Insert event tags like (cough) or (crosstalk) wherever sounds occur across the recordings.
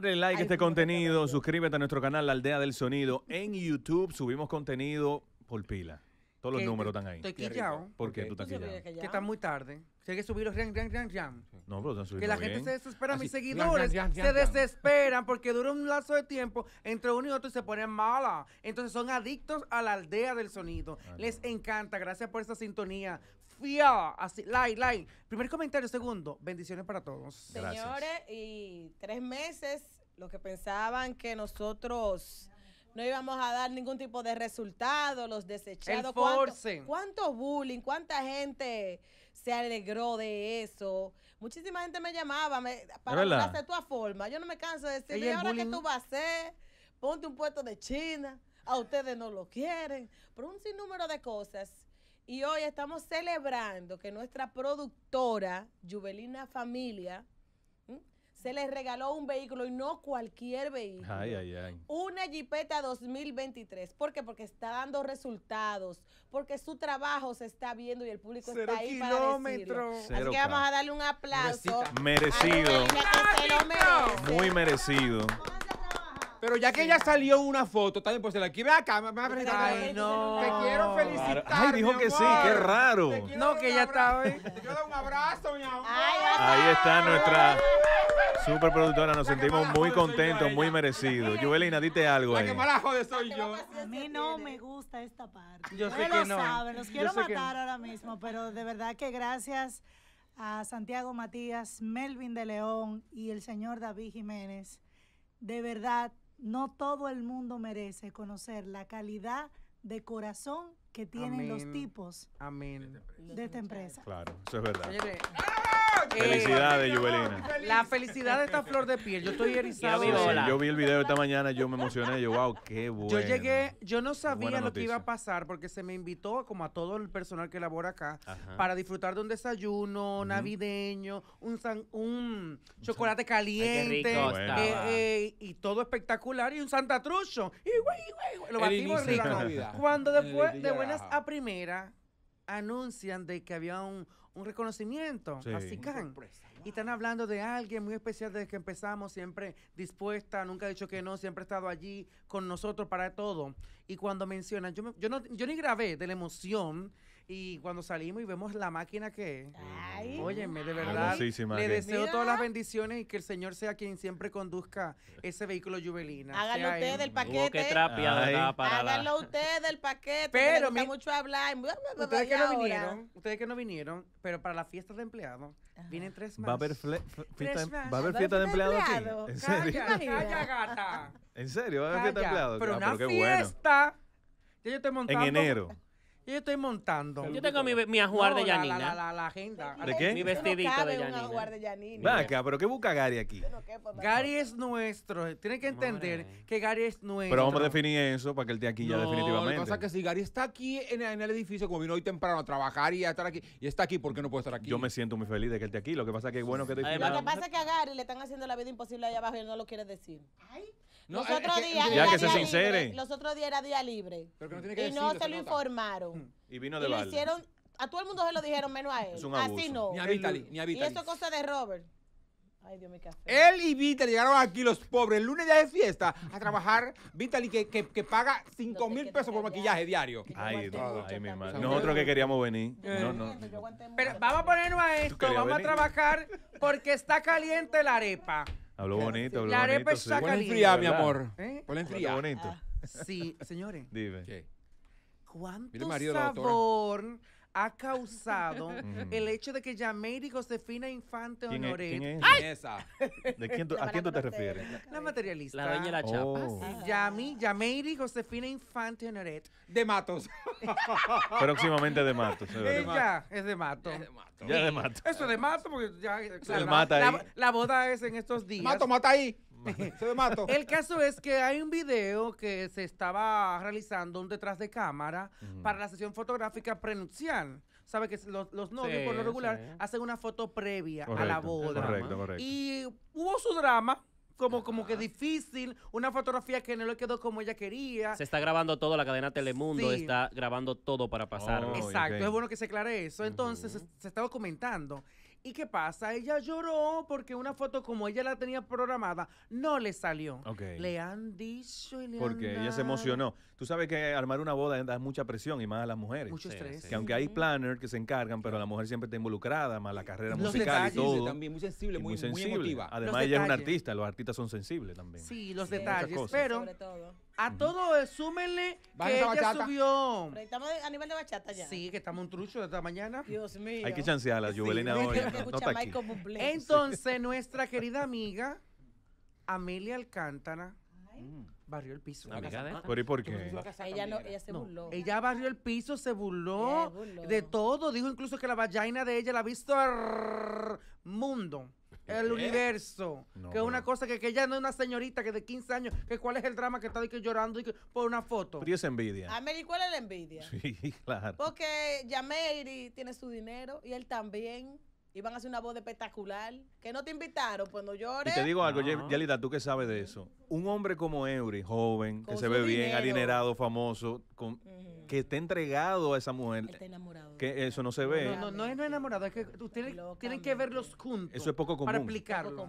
Dale like a este contenido, suscríbete a nuestro canal La Aldea del Sonido. En YouTube subimos contenido por pila. Todos los números están ahí. Estoy ¿Por qué? Tú Que está muy tarde. Tiene que No, pero están Que la gente se desespera, mis seguidores se desesperan porque dura un lazo de tiempo entre uno y otro y se ponen mala. Entonces son adictos a la aldea del sonido. Ah, Les encanta, gracias por esta sintonía. Así, like, like. Primer comentario, segundo. Bendiciones para todos. Señores, y tres meses, los que pensaban que nosotros no íbamos a dar ningún tipo de resultado, los desechados. ¿Cuánto, ¿Cuánto bullying? ¿Cuánta gente se alegró de eso? Muchísima gente me llamaba me, para hacer tu forma. Yo no me canso de decirle, ahora que tú vas a hacer? Ponte un puesto de China. A ustedes no lo quieren. Por un sinnúmero de cosas y hoy estamos celebrando que nuestra productora, Juvelina Familia, se les regaló un vehículo y no cualquier vehículo. Una Jeepeta 2023. ¿Por qué? Porque está dando resultados, porque su trabajo se está viendo y el público está ahí para decirlo. Así que vamos a darle un aplauso. Merecido. Muy merecido. Pero ya que ya salió una foto, también pues se la quiere acá, me va a pues, Ay, no. Te quiero felicitar. Ay, dijo que sí, qué raro. No, que ya está, hoy. Te doy un abrazo, mi amor. Ahí está nuestra productora. Nos sentimos muy contentos, muy merecidos. Yuvelina, dite algo La ahí. que soy yo. A mí no me ¿eh? gusta esta parte. Yo sé que lo no. los quiero matar ahora mismo, pero de verdad que gracias a Santiago Matías, Melvin de León y el señor David Jiménez. De verdad, no todo el mundo merece conocer la calidad de corazón que tienen los tipos de esta empresa. Claro, es verdad. Felicidades, La felicidad de esta flor de piel. Yo estoy erizado. yo vi el video esta mañana, yo me emocioné. Yo, wow, qué bueno. Yo llegué, yo no sabía lo que iba a pasar porque se me invitó, como a todo el personal que labora acá, para disfrutar de un desayuno navideño, un, chocolate caliente y todo espectacular. Y un Santa Trucho. Y, güey, güey, lo batimos Cuando después, de buenas a primera, anuncian de que había un un reconocimiento así a y están hablando de alguien muy especial desde que empezamos, siempre dispuesta, nunca ha dicho que no, siempre ha estado allí con nosotros para todo. Y cuando mencionan, yo, yo, no, yo ni grabé de la emoción y cuando salimos y vemos la máquina que es, óyeme, de verdad, le deseo todas las bendiciones y que el Señor sea quien siempre conduzca ese vehículo juvelina. Háganlo ustedes el paquete. que Háganlo ustedes del paquete. Pero me mucho hablar. Ustedes que no vinieron, ustedes que no vinieron, pero para la fiesta de empleados Vienen tres em-, más. Va a haber, fiesta, de, va a haber fiesta de empleados empleado. aquí. ¿En serio? Calla, (laughs) calla, gata. ¿En serio? ¿Va a haber fiesta de empleados? Pero ah, una pero qué fiesta. Bueno. Ya yo estoy montando. En enero. Yo estoy montando. Yo tengo mi, mi ajuar de Yanina. La, agenda. ¿De qué? Mi vestidito de de Va pero ¿qué busca Gary aquí? Gary es nuestro. tiene que entender que Gary es nuestro. Pero vamos a definir eso para que él esté aquí ya no, lo que pasa es que si Gary está aquí en, el edificio, como vino hoy temprano a trabajar y a estar aquí, y está aquí, ¿por qué no puede estar aquí? Yo me siento muy feliz de que él esté aquí. Lo que pasa es que es bueno que te Lo que pasa es que a Gary le están haciendo la vida imposible allá abajo y él no lo quiere decir. Ay. Nosotros los otros días ya que se Los otros era día libre. y no se, lo informaron. Mm. Y vino de y lo hicieron, a todo el mundo se lo dijeron menos a él. Así no. Ni a Vitali, ni Y eso es cosa de Robert. Ay, Dios, mío. Él y Vitali llegaron aquí, los pobres, el lunes día de fiesta, a trabajar. Vitali que, que, paga 5 mil pesos por maquillaje diario. Ay, mi Nosotros que queríamos venir. No, no. Pero vamos a ponernos a esto, vamos a trabajar porque está caliente la arepa. Habló bonito, habló bonito. arepa sí. enfriar, mi amor. ¿Eh? enfriar. bonito. Sí, señores. Dime. ¿Qué? ¿Cuánto sabor ha causado (laughs) el hecho de que Yameiri Josefina Infante Honoré Honoret, ¿De quién ¿A quién tú te refieres? la materialista, La dueña de la chapa. Oh. Josefina Infante Honoret, De Matos. (laughs) Próximamente de Matos. ella es de Matos Ya de Matos. Eso es de Matos, porque ya la, la boda es en estos días. Mato, mata ahí. Se mato. El caso es que hay un video que se estaba realizando detrás de cámara para la sesión fotográfica prenupcial. Sabe que los, novios, por lo regular, hacen una foto previa a la boda. Y hubo su drama como, como que difícil, una fotografía que no le quedó como ella quería. Se está grabando todo, la cadena Telemundo está grabando todo para pasar. Oh, Exacto, es bueno que se aclare eso. Entonces, se, se, estaba comentando ¿Y qué pasa? Ella lloró porque una foto como ella la tenía programada no le salió. Okay. Le han dicho y le Porque ella se emocionó. Tú sabes que armar una boda da mucha presión y más a las mujeres. Mucho estrés. Que aunque hay planners que se encargan, pero la mujer siempre está involucrada, más la carrera musical y todo. También muy sensible, muy, muy, emotiva. Además, ella es una artista, los artistas son sensibles también. Sí, los detalles, pero... Sobre todo a todo, eh, súmenle que ella subió. estamos a nivel de bachata ya. Sí, que estamos un trucho de esta mañana. Dios mío. Hay que chancearla, la Juvelina sí. hoy. Entonces, nuestra querida amiga Amelia Alcántara barrió el piso. Amiga y por qué? Ella, no, ella se burló. Ella barrió el piso, se burló, de todo. Dijo incluso que la vagina de ella la ha visto al mundo el universo. que es una cosa que, que ella no es una señorita que de 15 años, que cuál es el drama que está de que llorando por una foto. Pero es envidia. A ah, Mary, ¿cuál es la envidia? Sí, (laughs) claro. Porque ya Mary tiene su dinero y él también. Iban a hacer una voz espectacular. Que no te invitaron, pues no llores. Y te digo algo, no. Yalita, tú que sabes de eso. Un hombre como Eury, joven, que se ve bien, adinerado, famoso, con, que está entregado a esa mujer. Está enamorado. Que eso no se ve. No, no, no es no enamorado, es que ustedes tienen que verlos juntos. Eso es poco común. Para explicarlo.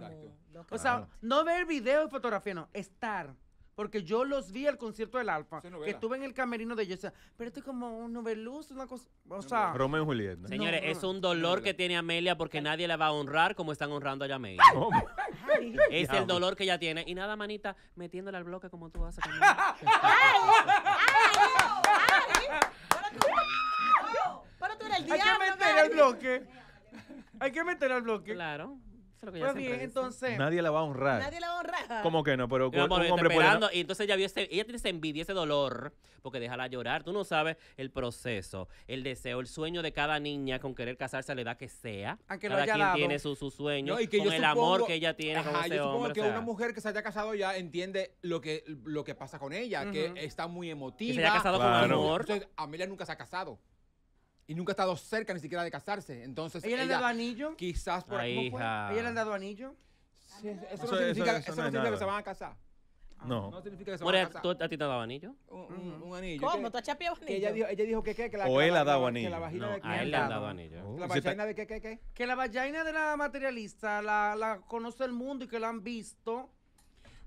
O sea, no ver video y fotografía, no, estar. Porque yo los vi al concierto del Alfa. que estuve en el camerino de ellos. Pero esto es como un noveluz, una cosa. O sea. Romeo y Julieta. Señores, es un dolor que tiene Amelia porque nadie la va a honrar como están honrando a Yamelia. (laughs) es el dolor que ella tiene. Y nada, manita, metiéndole al bloque como tú ¡Ay! ¡Ay! Pero tú eres el diablo. Hay que meter al bloque. Hay que meter al bloque. Claro. Pues entonces. Nadie la va a honrar. Nadie la va ¿Cómo que no? Pero como un hombre puede. y entonces ella vio ese, ella tiene esa envidia, ese dolor, porque déjala llorar. Tú no sabes el proceso, el deseo, el sueño de cada niña con querer casarse a la edad que sea. cada quien tiene su, su sueño, con el amor que ella tiene con Ajá, hombre. yo supongo que una mujer que se haya casado ya entiende lo que, lo que pasa con ella, que está muy emotiva. se haya casado con amor. Amelia nunca se ha casado. Y nunca ha estado cerca ni siquiera de casarse. Entonces, ¿Ella, le ha dado anillo? Quizás por ahí. ¿Ella le han dado anillo? Sí, eso, no significa, eso, significa que se van a casar. No. No significa que se van a casar. ¿Tú, ¿A ti te ha dado anillo? Un, mm. anillo. ¿Cómo? ¿Tú has chapeado anillo? ella, dijo, ella dijo que, qué. que la, O él ha dado anillo. de a él le ha dado anillo. ¿La vagina de qué, qué, qué? Que la vagina de la materialista la, la conoce el mundo y que la han visto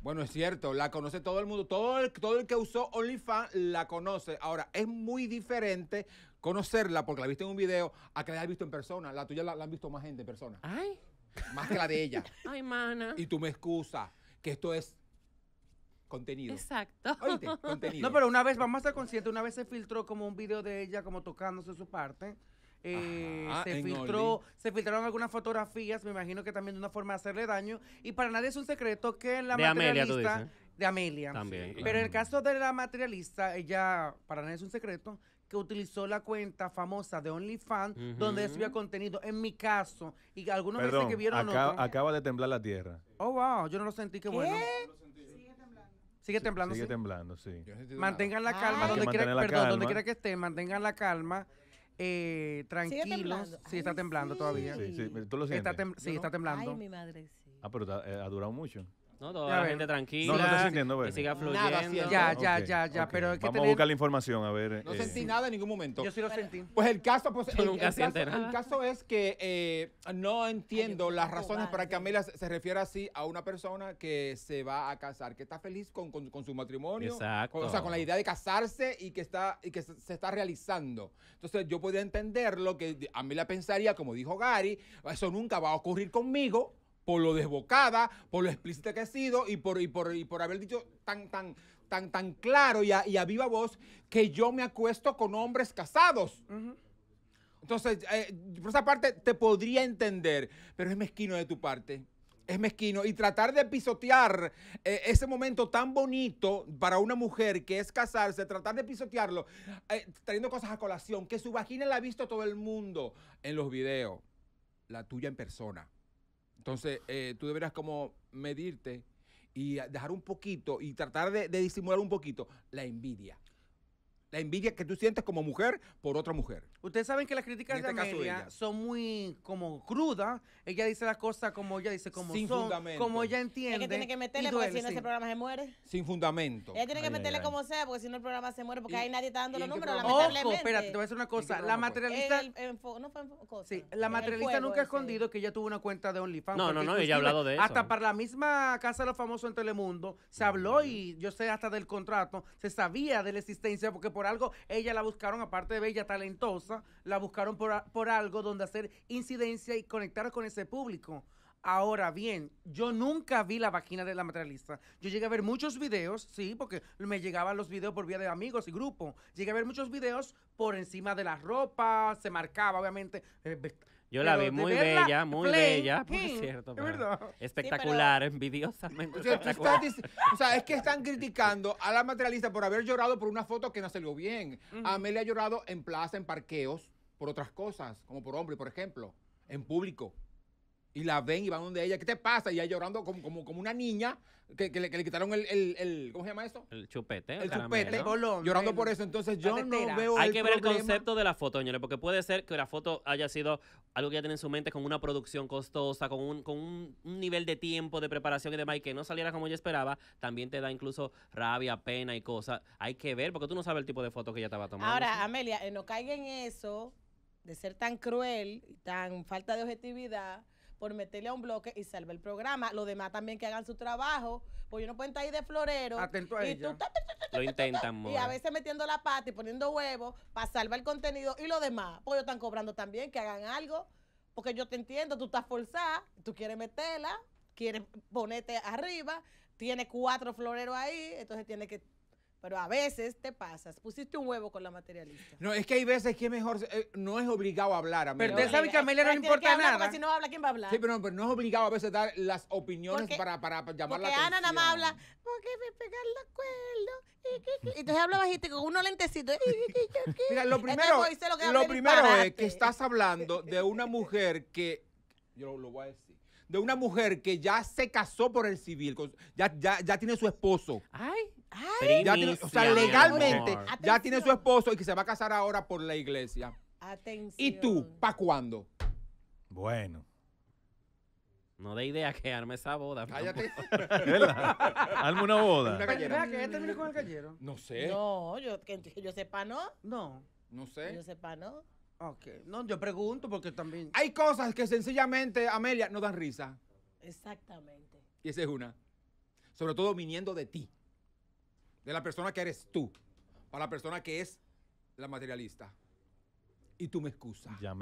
bueno, es cierto, la conoce todo el mundo. Todo el, todo el que usó OnlyFans la conoce. Ahora, es muy diferente conocerla porque la viste en un video a que la hayas visto en persona. La tuya la, han visto más gente en persona. Ay. Más que la de ella. (laughs) Ay, mana. Y tú me excusas que esto es contenido. Exacto. Oíste, (laughs) contenido. No, pero una vez, vamos a ser conscientes, una vez se filtró como un video de ella como tocándose su parte. Eh, se, filtró, se filtraron algunas fotografías, me imagino que también de una forma de hacerle daño. Y para nadie es un secreto que la materialista de Amelia. Pero en el caso de la materialista, ella, para nadie es un secreto, que utilizó la cuenta famosa de OnlyFans, donde subía contenido. En mi caso, y algunos dicen que vieron Acaba de temblar la tierra. Oh, wow, yo no lo sentí, qué, bueno. Sigue temblando. Sigue temblando, sí. Mantengan la calma donde quiera, perdón, donde quiera que esté, mantengan la calma eh, tranquilos. si está temblando todavía. Sí, Está temblando. mi madre, Ah, pero eh, ha durado mucho. ¿no? Toda la gente tranquila. No, sintiendo, Que pues. siga fluyendo. Ya, ya, ya, ya. Pero Vamos a buscar la información, a ver. No eh. sentí nada en ningún momento. Yo sí lo sentí. Pues el caso, pues, el, caso es que eh, no entiendo las razones para que Amelia se refiera así a una persona que se va a casar, que está feliz con, con, su matrimonio. Exacto. o sea, con la idea de casarse y que está y que se, está realizando. Entonces, yo podía lo que la pensaría, como dijo Gary, eso nunca va a ocurrir conmigo por lo desbocada, por lo explícita que ha sido y por, por, por haber dicho tan, tan, tan, tan claro y a, y a, viva voz que yo me acuesto con hombres casados. Entonces, eh, por esa parte te podría entender, pero es mezquino de tu parte. Es mezquino. Y tratar de pisotear eh, ese momento tan bonito para una mujer que es casarse, tratar de pisotearlo, eh, trayendo cosas a colación, que su vagina la ha visto todo el mundo en los videos, la tuya en persona. Entonces, eh, tú deberás como medirte y dejar un poquito y tratar de disimular un poquito la envidia la envidia que tú sientes como mujer por otra mujer. Ustedes saben que las críticas de la este Amelia son muy como crudas. Ella dice las cosas como ella dice, como Sin fundamento. como ella entiende. Ella tiene que meterle porque si no ese programa se muere. Sin fundamento. Ella tiene que meterle como sea porque si no el programa se muere porque ahí nadie está dando los números, lamentablemente. Ojo, espérate, te voy a decir una cosa. La materialista... no Sí, la materialista nunca ha escondido que ella tuvo una cuenta de OnlyFans. No, no, no, ella ha hablado de eso. Hasta para la misma Casa de los Famosos en Telemundo se habló y yo sé hasta del contrato, se sabía de la existencia porque por algo ella la buscaron, aparte de bella, talentosa, la buscaron por, algo donde hacer incidencia y conectar con ese público. Ahora bien, yo nunca vi la vagina de la materialista. Yo llegué a ver muchos videos, sí, porque me llegaban los videos por vía de amigos y grupo. Llegué a ver muchos videos por encima de la ropa, se marcaba, obviamente, eh, yo la vi muy bella, muy bella, por cierto. Espectacular, envidiosamente. O sea, es que están criticando a la materialista por haber llorado por una foto que no salió bien. Amelia ha llorado en plaza, en parqueos, por otras cosas, como por hombre, por ejemplo, en público. Y la ven y van donde ella, ¿qué te pasa? Y ella llorando como, como, como una niña que, que, le, quitaron el, el, el, ¿cómo se llama eso? El chupete. El chupete, llorando por eso. Entonces yo no veo Hay que ver el concepto de la foto, señores, porque puede ser que la foto haya sido algo que ya tiene en su mente con una producción costosa, con un, con un, nivel de tiempo, de preparación y demás, y que no saliera como ella esperaba, también te da incluso rabia, pena y cosas. Hay que ver, porque tú no sabes el tipo de foto que ella estaba tomando. Ahora, Amelia, eh, no caiga en eso de ser tan cruel tan falta de objetividad por meterle a un bloque y salvar el programa. Los demás también que hagan su trabajo, pues yo no puedo estar ahí de florero. y Tú, Lo intentan, Y a veces metiendo la pata y poniendo huevos para salvar el contenido. Y los demás, pues ellos están cobrando también, que hagan algo. Porque yo te entiendo, tú estás forzada, tú quieres meterla, quieres ponerte arriba, tiene cuatro floreros ahí, entonces tiene que pero a veces te pasas. Pusiste un huevo con la materialista. No, es que hay veces que es mejor, eh, no es obligado a hablar, Pero usted sabe que Amelia no le importa hablar, nada. si no habla, ¿quién va a hablar? Sí, pero no, pero no es obligado a veces dar las opiniones para, para, llamar la atención. Porque Ana nada más habla, porque me pegan los cuernos. Entonces habla bajito con unos lentecitos. Mira, lo primero, lo, lo primero es que estás hablando de una mujer que, yo lo voy a decir, de una mujer que ya se casó por el civil, ya, ya, ya tiene su esposo. Ay o sea, legalmente ya tiene su esposo y que se va a casar ahora por la iglesia. Atención. ¿Y tú, para cuándo? Bueno. No de idea que arme esa boda. Cállate. (laughs) Arme una boda. el No sé. No, yo, que, ¿no? No. No sé. Que yo ¿no? Ok. No, yo pregunto porque también... Hay cosas que sencillamente, Amelia, no dan risa. Exactamente. Y esa es una. Sobre todo viniendo de ti de la persona que eres tú para la persona que es la materialista. Y tú me excusas. Ya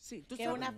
Sí, tú que es una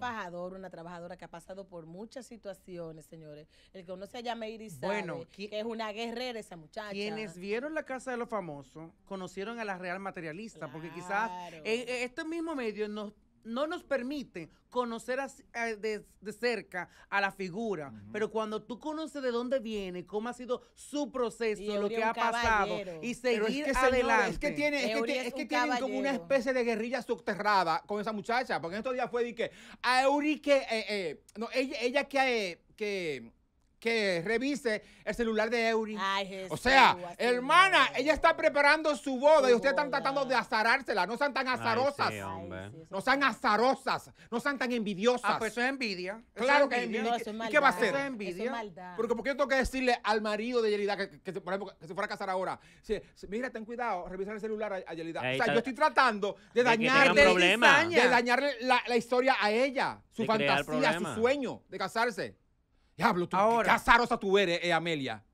una trabajadora que ha pasado por muchas situaciones, señores. El que conoce a Yameiri bueno, sabe que es una guerrera esa muchacha. Quienes vieron la casa de los famosos conocieron a la real materialista, porque quizás estos este mismo medio nos no nos permite conocer eh, de, cerca a la figura, pero cuando tú conoces de dónde viene, cómo ha sido su proceso, lo que ha pasado y seguir adelante. es que, tiene, como una especie de guerrilla subterrada con esa muchacha, porque en estos días fue de que a que eh, eh, no, ella, que, que que revise el celular de Eury. o sea, hermana, ella está preparando su boda y ustedes están tratando de azarársela. No sean tan azarosas. no sean azarosas. No sean tan envidiosas. Ah, pues eso es envidia. Claro que es envidia. ¿Qué va a hacer? es envidia. porque, porque yo tengo que decirle al marido de Yelida, que, se fuera a casar ahora, mira, ten cuidado, revisar el celular a, Yelida. o sea, yo estoy tratando de, dañarle, de dañarle la, historia a ella, su fantasía, su sueño de casarse. Diablo, tú, Ahora, qué azarosa tú eres, eh, Amelia.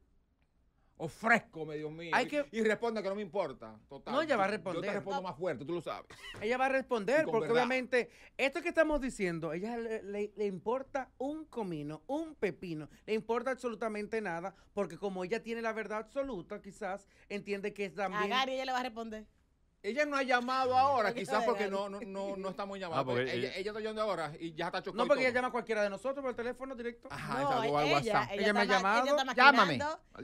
Amelia. me Dios mío. y responde que no me importa. Total. No, ella va a responder. Yo te respondo más fuerte, tú lo sabes. Ella va a responder porque obviamente esto que estamos diciendo, ella le, importa un comino, un pepino, le importa absolutamente nada porque como ella tiene la verdad absoluta, quizás entiende que es también... A Gary ella le va a responder. Ella no ha llamado ahora, quizás porque no, no, no, no estamos llamando. Ah, ella, está llamando ahora y ya está chocando. No, porque ella llama a cualquiera de nosotros por el teléfono directo. Ajá, no, ella, WhatsApp. Ella, me ha llamado. Llámame.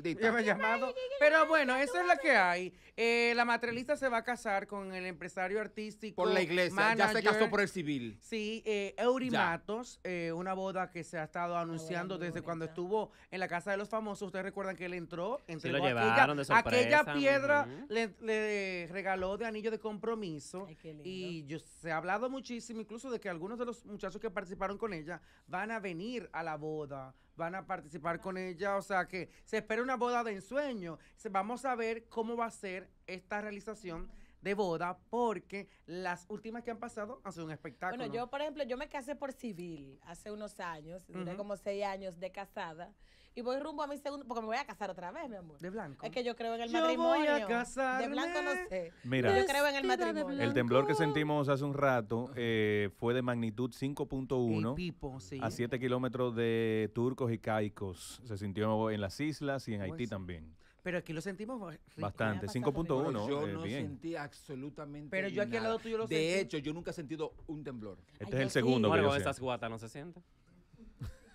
Ella me ha llamado. Pero bueno, eso es lo que hay. Eh, la materialista se va a casar con el empresario artístico. Por la iglesia. ya se casó por el civil. Sí, eh, Eurimatos, eh, una boda que se ha estado ah, anunciando desde cuando estuvo en la casa de los famosos. Ustedes recuerdan que él entró, sí, lo llevaron aquella, piedra, le, le regaló de anillo de compromiso. Y yo, se ha hablado muchísimo, incluso de que algunos de los muchachos que participaron con ella van a venir a la boda, van a participar con ella. O sea que se espera una boda de ensueño. Vamos a ver cómo va a ser esta realización de boda porque las últimas que han pasado han sido un espectáculo. Bueno, yo, por ejemplo, yo me casé por civil hace unos años, como seis años de casada y voy rumbo a mi segundo, porque me voy a casar otra vez, mi amor. De blanco. Es que yo creo en el matrimonio. De blanco no sé. Mira, yo creo en el matrimonio. El temblor que sentimos hace un rato eh, fue de magnitud 5.1 a 7 kilómetros de turcos y caicos. Se sintió en las islas y en Haití pues, también. Pero aquí lo sentimos bastante, 5.1. Eh, yo no sentí absolutamente Pero yo aquí al lado tuyo lo De hecho, yo nunca he sentido un temblor. Este es el segundo. Sí. bueno, esas guatas no se sienten.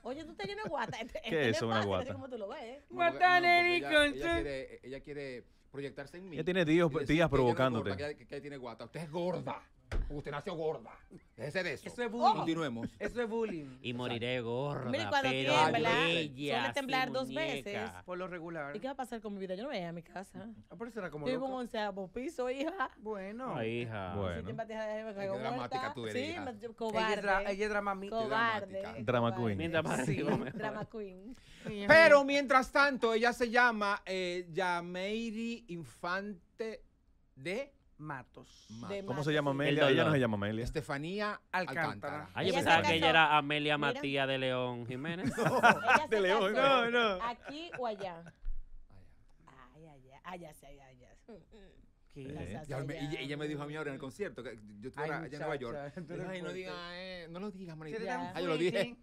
Oye, tú te guata. (laughs) (laughs) Este, ¿Qué es este eso, una guata? Como tú lo ves. ella, quiere, proyectarse en mí. Ella tiene días, provocándote. ¿Qué tiene guata. Usted es gorda. Usted nació gorda. Déjese de eso. Eso es oh. bullying. Continuemos. Eso es bullying. Y moriré gorda. Mire, cuando pero tiembla, bella, suele temblar dos veces. Por lo regular. ¿Y qué va a pasar con mi vida? Yo no voy a ir a mi casa. Ah, pero será como. Vivo en un onceavo piso, hija. Bueno. Ay, hija. Bueno. Si te dramática tu Sí, cobarde. Ella es dramamita. Cobarde. Drama queen. Sí, drama queen. Pero mientras tanto, ella se llama eh, Yameiri Infante de Matos. ¿Cómo se llama Amelia? Ella no llama Amelia. Estefanía Alcántara. Ay, yo pensaba que ella era Amelia Mira. Matías de León Jiménez. (laughs) De León. No, no. ¿Aquí o allá? Ay, allá, allá, allá, allá, allá. ella, me dijo a mí ahora en el concierto que yo estuve allá en Nueva York. Ay, no eh, no lo digas, Marita. Ay, ah, lo dije.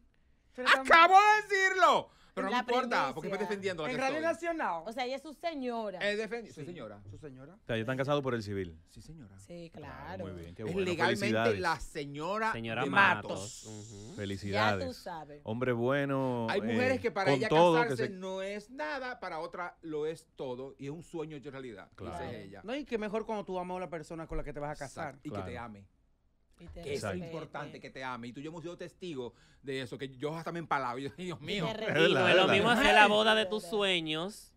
¡Acabo de decirlo! Pero no importa, porque estoy defendiendo En Radio Nacional. O sea, ella es su señora. Es Su señora. Su señora. O sea, ellos están casados por el civil. Sí, señora. Sí, claro. muy bien, qué bueno. Es legalmente la señora, Matos. Felicidades. Ya tú sabes. Hombre bueno. Hay eh, mujeres que para ella casarse no es nada, para otra lo es todo y es un sueño hecho realidad. Claro. Dice ella. No, y que mejor cuando tú amas a la persona con la que te vas a casar. y que te ame es importante que te ame. Y tú yo hemos sido testigos de eso, que yo hasta me empalado. (laughs) Dios mío. Es lo mismo hacer la boda de tus sueños,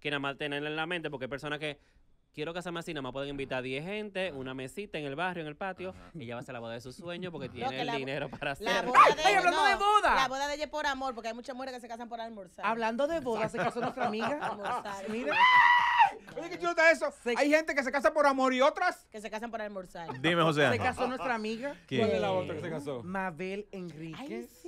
que nada más tenerla en la mente, porque hay personas que quiero casarme así, nada más pueden invitar a 10 gente, una mesita en el barrio, en el patio, y ella va a hacer la boda de sus sueños porque tiene el dinero para hacerlo. La boda de, (laughs) La boda de ella por amor, porque hay muchas mujeres que se casan por almorzar. Hablando de boda, se casó nuestra amiga eso. Hay gente que se casa por amor y otras. Que se casan por almorzar. Dime, José. Se casó nuestra amiga. ¿Quién? ¿Cuál es la otra que se casó? Mabel Enríquez.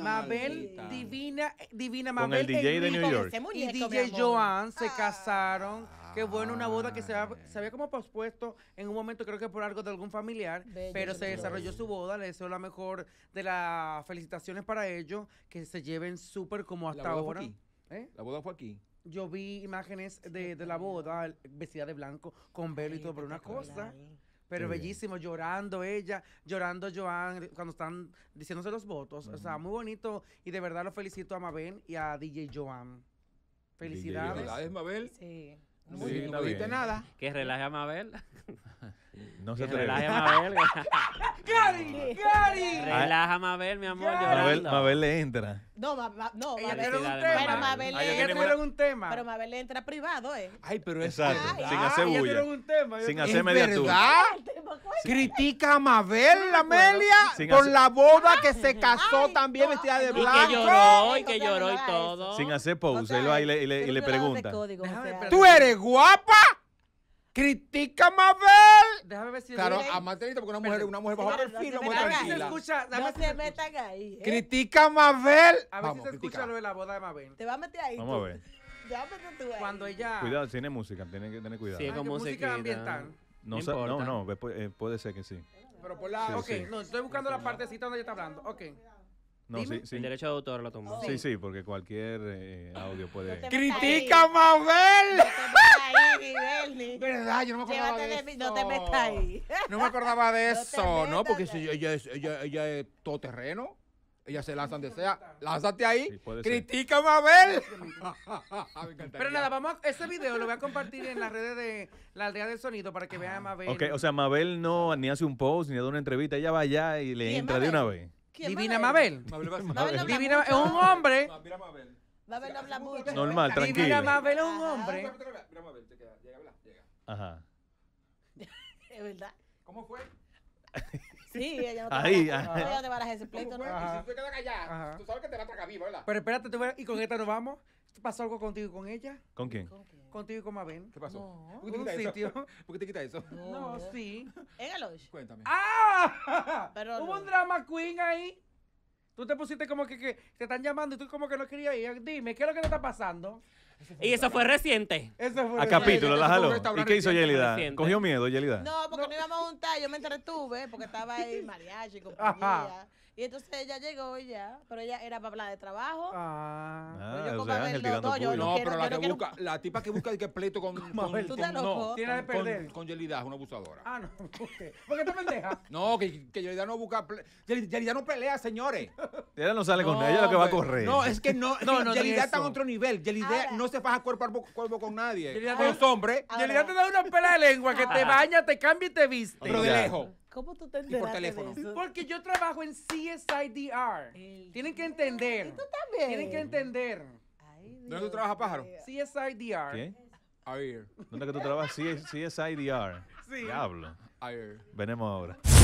Mabel, divina, eh, divina Mabel. Con el DJ de New York. y DJ Joan se ah. casaron. Qué bueno, una boda que se, había como pospuesto en un momento, creo que por algo de algún familiar. pero se desarrolló su boda. Le deseo la mejor de las felicitaciones para ellos. Que se lleven súper como hasta ahora. ¿Eh? La boda fue aquí yo vi imágenes de, la boda, vestida de blanco, con velo y todo, pero una cosa. Pero bellísimo, llorando ella, llorando Joan, cuando están diciéndose los votos. O sea, muy bonito. Y de verdad lo felicito a Mabel y a DJ Joan. Felicidades. Mabel. Sí. No, sí, no viste nada. Que relaje a Mabel. (laughs) No se atreve. relaje a Mabel. ¡Gary! (laughs) ¡Gary! Relaja a Mabel, mi amor. Mabel, Mabel, le entra. No, ma, ma, no Mabel. Pero Mabel le entra. Pero un tema. Pero Mabel le entra privado, ¿eh? Ay, pero es. Exacto. Ay, sin hacer bulla. Un tema, sin hacer media ¿verdad? Critica a Mabel, la Amelia, por la boda que se casó también vestida de blanco. Y que lloró, y que lloró y todo. Sin hacer pausa. él y le, le- pregunta. Tú eres guapa. Critica a Mabel. Déjame ver si Claro, a Martelita, porque una mujer es una mujer bajo Espérate, perfil, una se escucha, Dame si se metan ahí. ¿eh? Critica a Mabel. A ver si se escucha lo de la boda de Mabel. Te va a meter ahí. Vamos a ver. tú Cuando ella. Cuidado, tiene música, tiene que tener cuidado. Sí, con como música ambiental. No, no, no, eh, puede ser que sí. Pero por la. ok, no, estoy buscando la partecita donde ella está hablando. Ok. No, sí, sí. El derecho de autor lo tomó. Sí, sí, porque cualquier eh, audio puede... No te- ¡Critica, Mabel! (laughs) ¿Verdad? Yo no me acordaba de, eso. No te metas ahí. No me acordaba de (laughs) eso, ¿no? Porque es, ella, ella es todoterreno. Ella se lanzan donde sea. Lánzate ahí. critica a Mabel. Pero nada, vamos ese video lo voy a compartir en las redes de la aldea del sonido para que vean a ah. Mabel. Ok, o sea, Mabel no ni hace un post ni da una entrevista. Ella va allá y le entra de una vez. Divina Mabel. Mabel. Mabel, Divina es un hombre. Mira Mabel. Mabel no habla mucho. Normal, tranquilo. Divina Mabel es un ah, hombre. Mira Mabel, te queda. Llega, llega. Ajá. (laughs) Es verdad. ¿Cómo fue? (laughs) Sí, ella no te Ahí, va a ¿no? si tú te quedas callada, tú sabes que te a tragar viva, ¿verdad? Pero espérate, tú, y con esta nos vamos. ¿Pasó algo contigo y con ella? ¿Con quién? Contigo y con Mabel. ¿Qué pasó? (laughs) ¿Por qué te quita eso? No, sí. En el Cuéntame. ¡Ah! Hubo un drama queen ahí. Tú te pusiste como que, que te están llamando y tú como que no querías ir. Dime, ¿qué es lo que te está pasando? Y eso fue reciente. Eso fue A capítulo, la jaló. ¿Y qué hizo Yelida? ¿Cogió miedo, Yelida? No, porque no, íbamos a juntar, yo me entretuve, porque estaba ahí mariachi, compañía. Ajá. Y entonces ella llegó y ya, pero ella era para hablar de trabajo. Ah, yo no, pero la, que busca, la tipa que busca el que pleito con, (laughs) con, ¿Tú no, tiene de perder. Con, Yelida, una abusadora. Ah, no, (laughs) ¿por qué? pendeja? No, que, que no busca Yelida no pelea, señores. Yelida no sale con ella, lo que va a eh, correr. No, es que no, (laughs) no, no Yelida está en otro nivel. Yelida no se faja cuerpo a cuerpo con nadie. con los hombres. Yelida te da una pela de lengua que te baña, te cambia y te viste. Pero de lejos. ¿Cómo tú te enteraste? por teléfono. Porque yo trabajo en CSIDR. Tienen que entender. tú también. Tienen que entender. ¿Dónde tú trabajas, pájaro? CSIDR. ¿Qué? Ayer. ¿Dónde que tú trabajas? CSIDR. Sí. Diablo. Ayer. Venemos ahora.